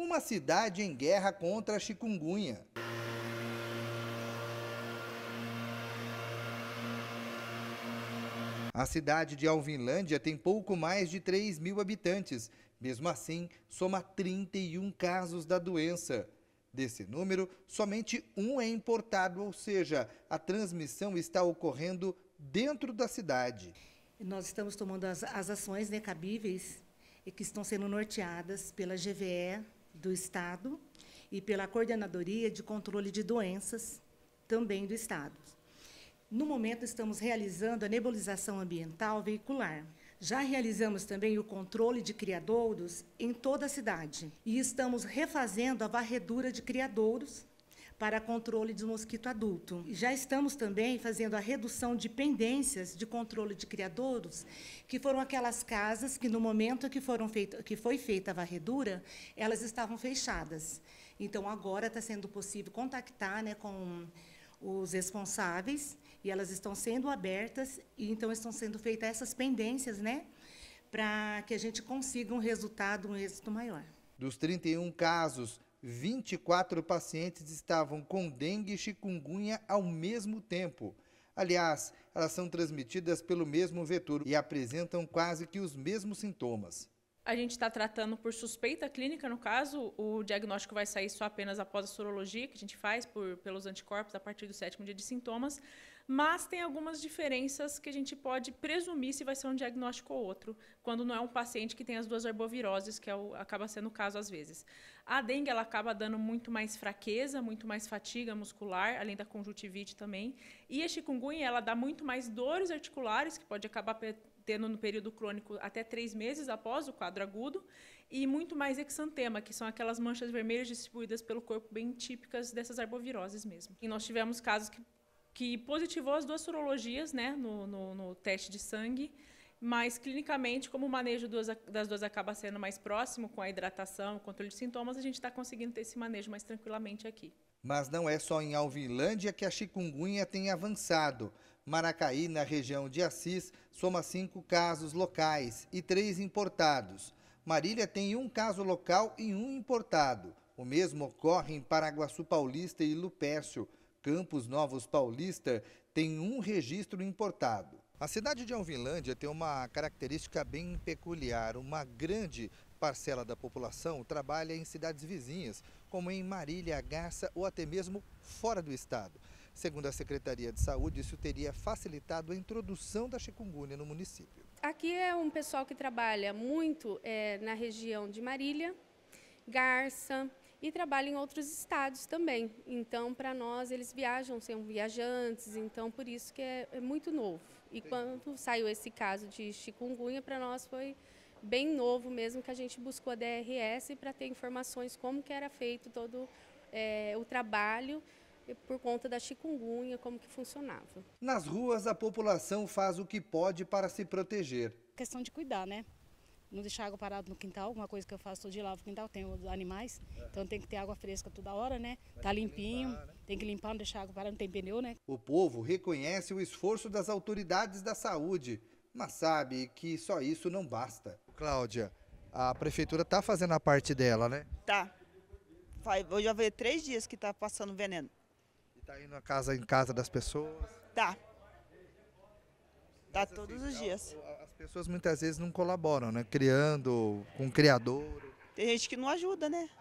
uma cidade em guerra contra a chikungunya. A cidade de Alvinlândia tem pouco mais de 3 mil habitantes. Mesmo assim, soma 31 casos da doença. Desse número, somente um é importado, ou seja, a transmissão está ocorrendo dentro da cidade. Nós estamos tomando as, as ações né, cabíveis e que estão sendo norteadas pela GVE, do Estado e pela Coordenadoria de Controle de Doenças, também do Estado. No momento, estamos realizando a nebulização ambiental veicular. Já realizamos também o controle de criadouros em toda a cidade e estamos refazendo a varredura de criadouros para controle do mosquito adulto. Já estamos também fazendo a redução de pendências de controle de criadouros, que foram aquelas casas que no momento que, foram feito que foi feita a varredura, elas estavam fechadas. Então agora está sendo possível contactar né, com os responsáveis e elas estão sendo abertas e então estão sendo feitas essas pendências, né, para que a gente consiga um resultado, um êxito maior. Dos 31 casos 24 pacientes estavam com dengue e chikungunya ao mesmo tempo. Aliás, elas são transmitidas pelo mesmo vetor e apresentam quase que os mesmos sintomas. A gente está tratando por suspeita clínica, no caso, o diagnóstico vai sair só apenas após a sorologia que a gente faz por, pelos anticorpos a partir do sétimo dia de sintomas mas tem algumas diferenças que a gente pode presumir se vai ser um diagnóstico ou outro, quando não é um paciente que tem as duas arboviroses, que é o, acaba sendo o caso às vezes. A dengue ela acaba dando muito mais fraqueza, muito mais fatiga muscular, além da conjuntivite também. E a chikungunya ela dá muito mais dores articulares, que pode acabar tendo no período crônico até três meses após o quadro agudo, e muito mais exantema, que são aquelas manchas vermelhas distribuídas pelo corpo, bem típicas dessas arboviroses mesmo. E nós tivemos casos que que positivou as duas sorologias né, no, no, no teste de sangue, mas clinicamente, como o manejo das duas acaba sendo mais próximo com a hidratação, o controle de sintomas, a gente está conseguindo ter esse manejo mais tranquilamente aqui. Mas não é só em Alvilândia que a chikungunya tem avançado. Maracaí, na região de Assis, soma cinco casos locais e três importados. Marília tem um caso local e um importado. O mesmo ocorre em Paraguaçu Paulista e Lupércio. Campos Novos Paulista tem um registro importado. A cidade de Alvinlândia tem uma característica bem peculiar. Uma grande parcela da população trabalha em cidades vizinhas, como em Marília, Garça ou até mesmo fora do estado. Segundo a Secretaria de Saúde, isso teria facilitado a introdução da chikungunya no município. Aqui é um pessoal que trabalha muito é, na região de Marília, Garça, e trabalha em outros estados também. Então, para nós, eles viajam, são viajantes, então por isso que é, é muito novo. E quando saiu esse caso de chikungunya, para nós foi bem novo mesmo que a gente buscou a DRS para ter informações como que era feito todo é, o trabalho por conta da chikungunya, como que funcionava. Nas ruas, a população faz o que pode para se proteger. Questão de cuidar, né? não deixar água parada no quintal, uma coisa que eu faço todo dia, lavo o quintal, tenho animais, é. então tem que ter água fresca toda hora, né? Tá limpinho, tem que limpar, né? tem que limpar não deixar água parada, não tem pneu, né? O povo reconhece o esforço das autoridades da saúde, mas sabe que só isso não basta. Cláudia, a prefeitura tá fazendo a parte dela, né? Tá. Vai, eu já veio três dias que tá passando veneno. E tá indo a casa, em casa das pessoas? Tá. Dá assim, todos assim, os é dias. As pessoas muitas vezes não colaboram, né? Criando, com o criador. Tem gente que não ajuda, né?